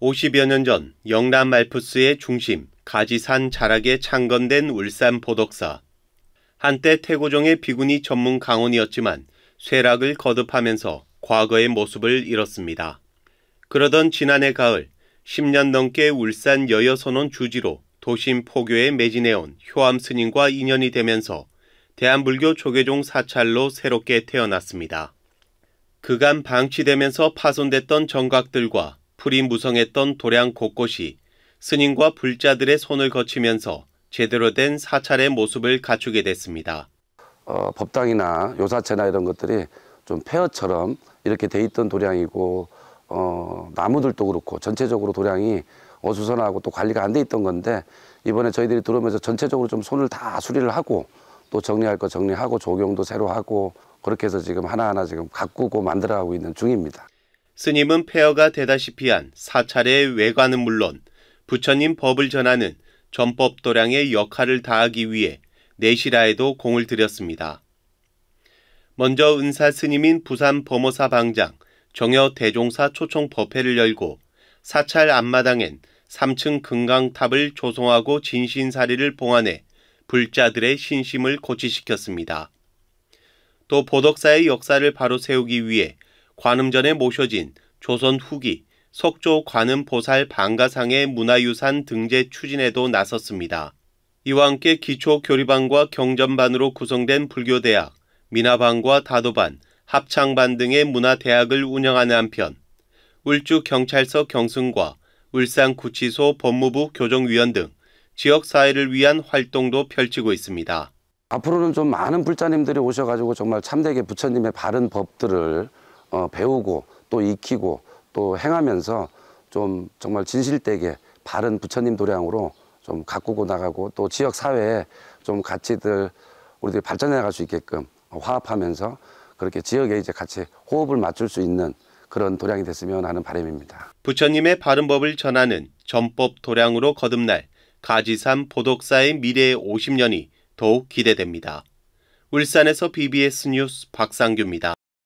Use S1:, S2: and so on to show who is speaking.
S1: 50여 년 전 영남 말푸스의 중심 가지산 자락에 창건된 울산 보덕사. 한때 태고종의 비구니 전문 강원이었지만 쇠락을 거듭하면서 과거의 모습을 잃었습니다. 그러던 지난해 가을 10년 넘게 울산 여여선원 주지로 도심 포교에 매진해온 효암 스님과 인연이 되면서 대한불교 조계종 사찰로 새롭게 태어났습니다. 그간 방치되면서 파손됐던 정각들과 풀이 무성했던 도량 곳곳이 스님과 불자들의 손을 거치면서 제대로 된 사찰의 모습을 갖추게 됐습니다.
S2: 어, 법당이나 요사체나 이런 것들이 좀 폐허처럼 이렇게 돼 있던 도량이고 어, 나무들도 그렇고 전체적으로 도량이 어수선하고 또 관리가 안 돼 있던 건데 이번에 저희들이 들어오면서 전체적으로 좀 손을 다 수리를 하고 또 정리할 거 정리하고 조경도 새로 하고 그렇게 해서 지금 하나하나 지금 가꾸고 만들어 가고 있는 중입니다.
S1: 스님은 폐허가 되다시피 한 사찰의 외관은 물론 부처님 법을 전하는 전법도량의 역할을 다하기 위해 내실화에도 공을 들였습니다. 먼저 은사 스님인 부산 범어사 방장 정여 대종사 초청 법회를 열고 사찰 앞마당엔 3층 금강탑을 조성하고 진신사리를 봉안해 불자들의 신심을 고취시켰습니다. 또 보덕사의 역사를 바로 세우기 위해 관음전에 모셔진 조선 후기 석조 관음 보살 방가상의 문화유산 등재 추진에도 나섰습니다. 이와 함께 기초 교리반과 경전반으로 구성된 불교대학, 민화반과 다도반, 합창반 등의 문화대학을 운영하는 한편 울주경찰서 경승과 울산구치소 법무부 교정위원 등 지역사회를 위한 활동도 펼치고 있습니다.
S2: 앞으로는 좀 많은 불자님들이 오셔가지고 정말 참되게 부처님의 바른 법들을 어, 배우고 또 익히고 또 행하면서 좀 정말 진실되게 바른 부처님 도량으로 좀 가꾸고 나가고 또 지역 사회에 좀 가치들 우리들이 발전해 갈 수 있게끔 화합하면서 그렇게 지역에 이제 같이 호흡을 맞출 수 있는 그런 도량이 됐으면 하는 바람입니다. 부처님의
S1: 바른 법을 전하는 전법 도량으로 거듭날 가지산 보덕사의 미래의 50년이 더욱 기대됩니다. 울산에서 BBS 뉴스 박상규입니다.